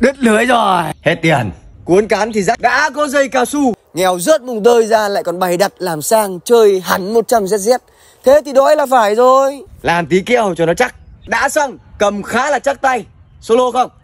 đứt lưới rồi hết tiền cuốn cán thì rác đã có dây cao su nghèo rớt mùng tơi ra lại còn bày đặt làm sang chơi hẳn 100 zz thế thì đói là phải rồi làm tí keo cho nó chắc đã xong cầm khá là chắc tay solo không